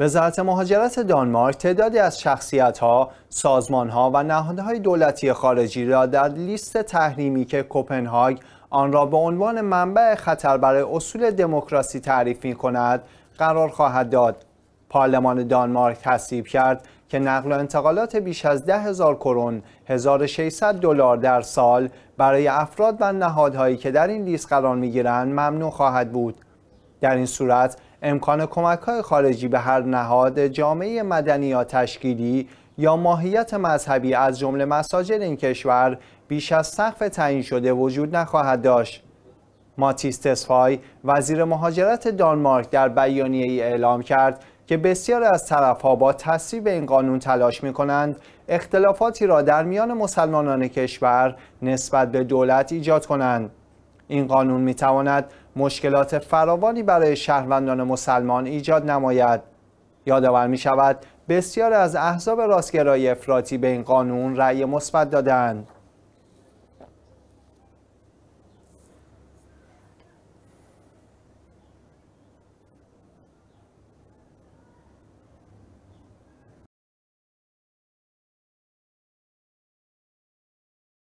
وزارت مهاجرت دانمارک تعدادی از شخصیت ها، سازمان ها و نهادهای دولتی خارجی را در لیست تحریمی که کوپنهاگ آن را به عنوان منبع خطر برای اصول دموکراسی تعریف کند، قرار خواهد داد. پارلمان دانمارک تصویب کرد که نقل و انتقالات بیش از ده هزار کرون 1600 دلار در سال برای افراد و نهادهایی که در این لیست قرار می گیرند، ممنوع خواهد بود. در این صورت امکان کمک های خارجی به هر نهاد جامعه مدنی یا تشکیلی یا ماهیت مذهبی از جمله مساجد این کشور بیش از سقف تعیین شده وجود نخواهد داشت. ماتیس تسفای وزیر مهاجرت دانمارک در بیانیه ای اعلام کرد که بسیار از طرفها با تصویب این قانون تلاش می کنند اختلافاتی را در میان مسلمانان کشور نسبت به دولت ایجاد کنند. این قانون می تواند مشکلات فراوانی برای شهروندان مسلمان ایجاد نماید یادآور می شود بسیار از احزاب راستگرای افراطی به این قانون رأی مثبت دادند